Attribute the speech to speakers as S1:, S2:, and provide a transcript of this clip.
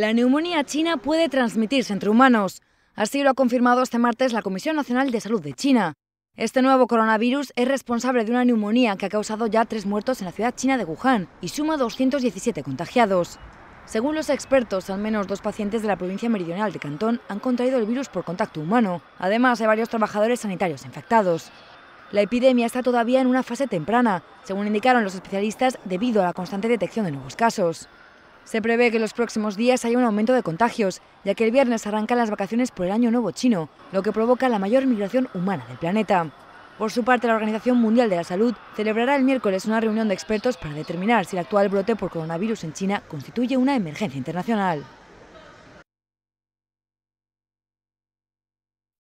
S1: La neumonía china puede transmitirse entre humanos. Así lo ha confirmado este martes la Comisión Nacional de Salud de China. Este nuevo coronavirus es responsable de una neumonía que ha causado ya tres muertos en la ciudad china de Wuhan y suma 217 contagiados. Según los expertos, al menos dos pacientes de la provincia meridional de Cantón han contraído el virus por contacto humano. Además, hay varios trabajadores sanitarios infectados. La epidemia está todavía en una fase temprana, según indicaron los especialistas, debido a la constante detección de nuevos casos. Se prevé que en los próximos días haya un aumento de contagios, ya que el viernes arrancan las vacaciones por el Año Nuevo Chino, lo que provoca la mayor migración humana del planeta. Por su parte, la Organización Mundial de la Salud celebrará el miércoles una reunión de expertos para determinar si el actual brote por coronavirus en China constituye una emergencia internacional.